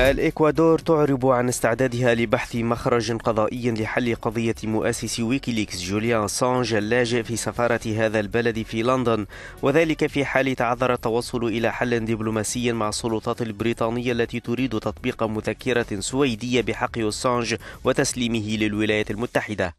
الإكوادور تعرب عن استعدادها لبحث مخرج قضائي لحل قضية مؤسس ويكيليكس جوليان سانج اللاجئ في سفارة هذا البلد في لندن وذلك في حال تعذر التوصل إلى حل دبلوماسي مع السلطات البريطانية التي تريد تطبيق مذكرة سويدية بحق سانج وتسليمه للولايات المتحدة